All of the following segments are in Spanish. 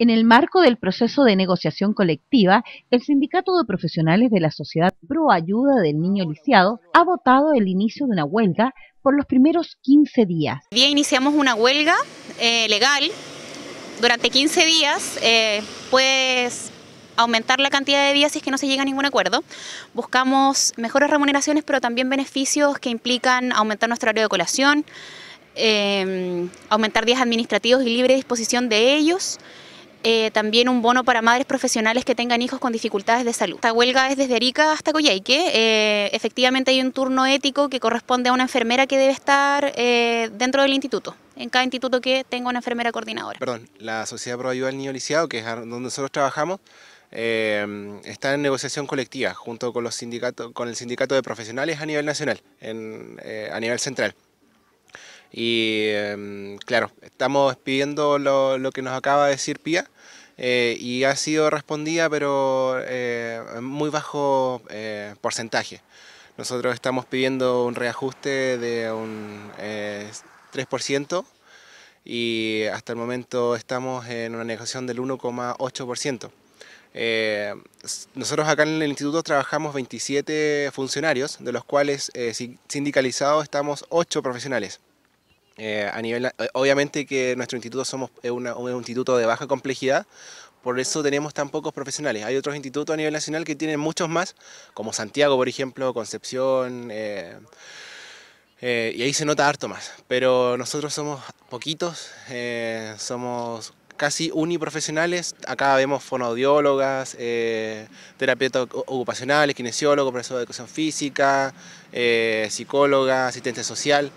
En el marco del proceso de negociación colectiva, el Sindicato de Profesionales de la Sociedad Pro Ayuda del Niño Lisiado ha votado el inicio de una huelga por los primeros 15 días. día iniciamos una huelga eh, legal. Durante 15 días eh, puedes aumentar la cantidad de días si es que no se llega a ningún acuerdo. Buscamos mejores remuneraciones, pero también beneficios que implican aumentar nuestro horario de colación, Em, aumentar días administrativos y libre disposición de ellos, eh, también un bono para madres profesionales que tengan hijos con dificultades de salud. Esta huelga es desde Arica hasta Coyhaique. Eh, efectivamente hay un turno ético que corresponde a una enfermera que debe estar eh, dentro del instituto, en cada instituto que tenga una enfermera coordinadora. Perdón, la Sociedad Pro Ayuda al Niño Lisiado, que es donde nosotros trabajamos, em, está en negociación colectiva junto con, los sindicatos, con el sindicato de profesionales a nivel nacional, a nivel central. Y em, claro, estamos pidiendo lo, lo, que nos acaba de decir Pía. Eh, y ha sido respondida, pero eh, muy bajo eh, porcentaje. Nosotros estamos pidiendo un reajuste de un 3% eh, y hasta el momento estamos en una negociación del 1,8%. Eh, nosotros acá en el instituto trabajamos 27 funcionarios, de los cuales sindicalizados estamos 8 profesionales. Eh, a nivel, eh, obviamente que nuestro instituto somos un instituto de baja complejidad, por eso tenemos tan pocos profesionales. Hay otros institutos a nivel nacional que tienen muchos más, como Santiago, por ejemplo, Concepción, eh, y ahí se nota harto más. Pero nosotros somos poquitos, somos casi uniprofesionales. Acá vemos fonoaudiólogas, terapeutas ocupacionales, kinesiólogos, profesor de educación física, Psicólogas, psicóloga, asistente social.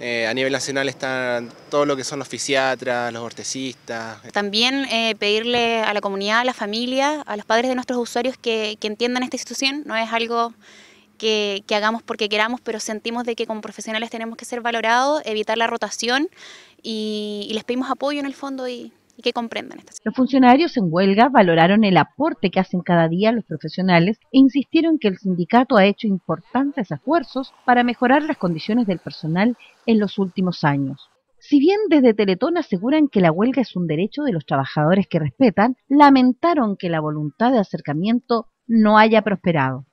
Eh, a nivel nacional están todo lo que son los fisiatras, los ortecistas. También eh, pedirle a la comunidad, a la familia, a los padres de nuestros usuarios que, entiendan esta institución. No es algo que, que, hagamos porque queramos, pero sentimos de que como profesionales tenemos que ser valorados, evitar la rotación y, y les pedimos apoyo en el fondo y los funcionarios en huelga valoraron el aporte que hacen cada día los profesionales e insistieron que el sindicato ha hecho importantes esfuerzos para mejorar las condiciones del personal en los últimos años. Si bien desde Teletón aseguran que la huelga es un derecho de los trabajadores que respetan, lamentaron que la voluntad de acercamiento no haya prosperado.